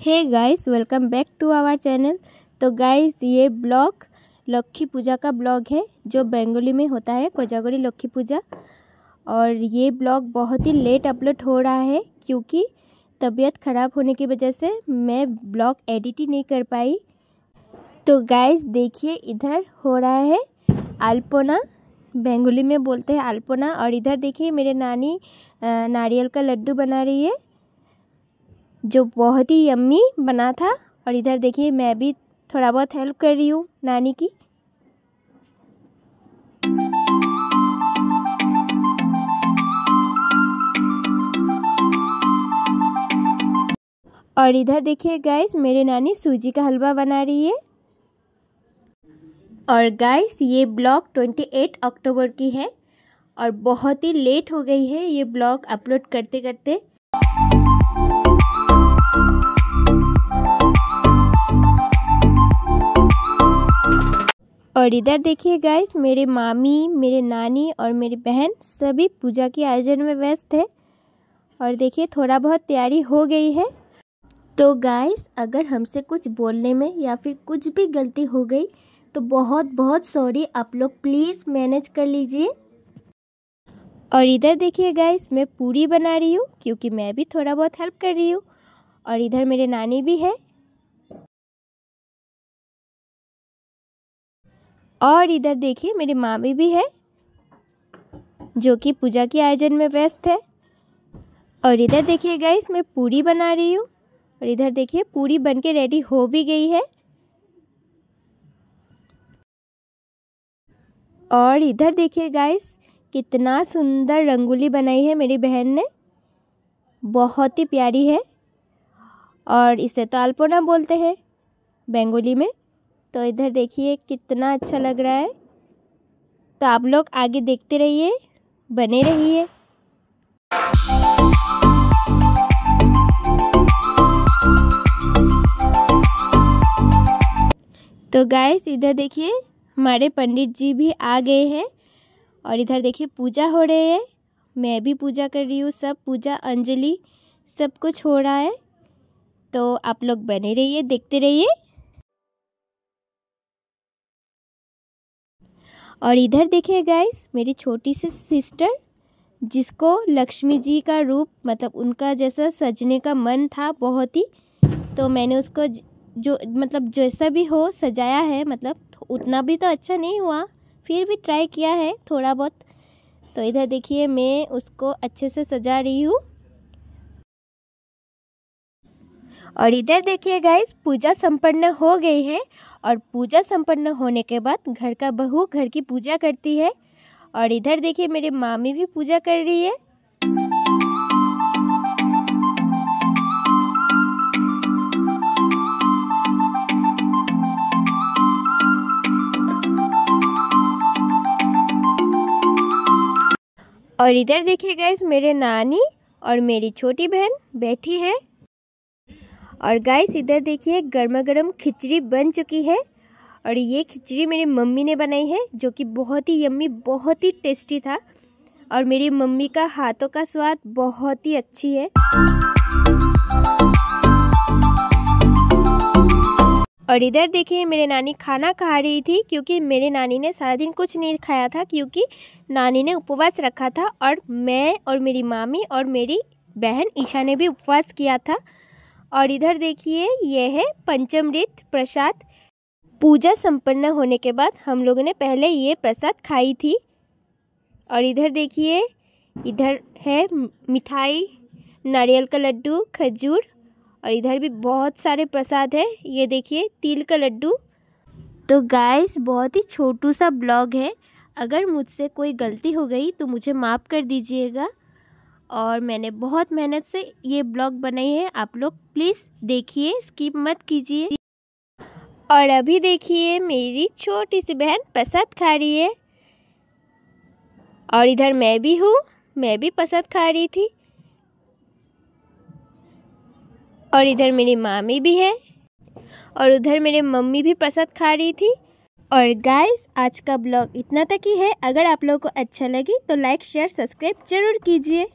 hey guys welcome back to our channel तो guys ये blog Lakkhi Puja का ब्लॉग है जो बेंगोली में होता है कोजागरी लक्खी पूजा और ये ब्लॉग बहुत ही लेट अपलोड हो रहा है क्योंकि तबीयत ख़राब होने की वजह से मैं ब्लॉग एडिट ही नहीं कर पाई तो गाइस देखिए इधर हो रहा है आलपोना बेंगोली में बोलते हैं आलपोना और इधर देखिए मेरे नानी नारियल का लड्डू बना रही है जो बहुत ही यम्मी बना था और इधर देखिए मैं भी थोड़ा बहुत हेल्प कर रही हूँ नानी की और इधर देखिए गाइस मेरे नानी सूजी का हलवा बना रही है और गाइस ये ब्लॉग 28 अक्टूबर की है और बहुत ही लेट हो गई है ये ब्लॉग अपलोड करते करते और इधर देखिए गाइस मेरे मामी मेरे नानी और मेरी बहन सभी पूजा के आयोजन में व्यस्त है और देखिए थोड़ा बहुत तैयारी हो गई है तो गाइस अगर हमसे कुछ बोलने में या फिर कुछ भी गलती हो गई तो बहुत बहुत सॉरी आप लोग प्लीज़ मैनेज कर लीजिए और इधर देखिए गाइस मैं पूरी बना रही हूँ क्योंकि मैं भी थोड़ा बहुत हेल्प कर रही हूँ और इधर मेरे नानी भी है और इधर देखिए मेरी मामी भी है जो कि पूजा के आयोजन में व्यस्त है और इधर देखिए गाइस मैं पूरी बना रही हूँ और इधर देखिए पूरी बन के रेडी हो भी गई है और इधर देखिए गाइस कितना सुंदर रंगोली बनाई है मेरी बहन ने बहुत ही प्यारी है और इसे तो अल्पना बोलते हैं बेंगोली में तो इधर देखिए कितना अच्छा लग रहा है तो आप लोग आगे देखते रहिए बने रहिए तो गाइस इधर देखिए हमारे पंडित जी भी आ गए हैं और इधर देखिए पूजा हो रही है मैं भी पूजा कर रही हूँ सब पूजा अंजलि सब कुछ हो रहा है तो आप लोग बने रहिए देखते रहिए और इधर देखिए गाइस मेरी छोटी सी सिस्टर जिसको लक्ष्मी जी का रूप मतलब उनका जैसा सजने का मन था बहुत ही तो मैंने उसको जो मतलब जैसा भी हो सजाया है मतलब उतना भी तो अच्छा नहीं हुआ फिर भी ट्राई किया है थोड़ा बहुत तो इधर देखिए मैं उसको अच्छे से सजा रही हूँ और इधर देखिए गाइस पूजा संपन्न हो गई है और पूजा संपन्न होने के बाद घर का बहू घर की पूजा करती है और इधर देखिए मेरी मामी भी पूजा कर रही है और इधर देखिए गाइस मेरे नानी और मेरी छोटी बहन बैठी है और गाइस इधर देखिए गर्मा गर्म खिचड़ी बन चुकी है और ये खिचड़ी मेरी मम्मी ने बनाई है जो कि बहुत ही यम्मी बहुत ही टेस्टी था और मेरी मम्मी का हाथों का स्वाद बहुत ही अच्छी है और इधर देखिए मेरे नानी खाना खा रही थी क्योंकि मेरे नानी ने सारा दिन कुछ नहीं खाया था क्योंकि नानी ने उपवास रखा था और मैं और मेरी मामी और मेरी बहन ईशा ने भी उपवास किया था और इधर देखिए ये है पंचमृत प्रसाद पूजा संपन्न होने के बाद हम लोगों ने पहले ये प्रसाद खाई थी और इधर देखिए इधर है मिठाई नारियल का लड्डू खजूर और इधर भी बहुत सारे प्रसाद है ये देखिए तिल का लड्डू तो गाइस बहुत ही छोटू सा ब्लॉग है अगर मुझसे कोई गलती हो गई तो मुझे माफ़ कर दीजिएगा और मैंने बहुत मेहनत से ये ब्लॉग बनाई है आप लोग प्लीज़ देखिए स्किप मत कीजिए और अभी देखिए मेरी छोटी सी बहन प्रसाद खा रही है और इधर मैं भी हूँ मैं भी प्रसाद खा रही थी और इधर मेरी मामी भी है और उधर मेरे मम्मी भी प्रसाद खा रही थी और गाइस आज का ब्लॉग इतना तक ही है अगर आप लोगों को अच्छा लगे तो लाइक शेयर सब्सक्राइब जरूर कीजिए